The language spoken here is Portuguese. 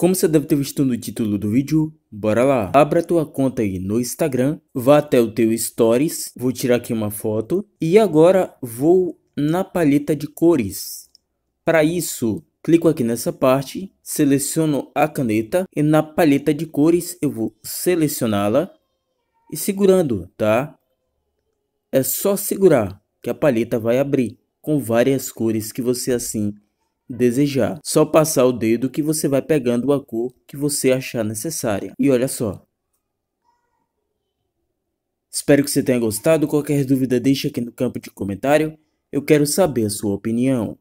Como você deve ter visto no título do vídeo, bora lá. Abra tua conta aí no Instagram, vá até o teu Stories, vou tirar aqui uma foto. E agora vou na paleta de cores. Para isso, clico aqui nessa parte, seleciono a caneta e na paleta de cores eu vou selecioná-la e segurando, tá? É só segurar que a paleta vai abrir com várias cores que você assim desejar. Só passar o dedo que você vai pegando a cor que você achar necessária. E olha só. Espero que você tenha gostado. Qualquer dúvida deixe aqui no campo de comentário. Eu quero saber a sua opinião.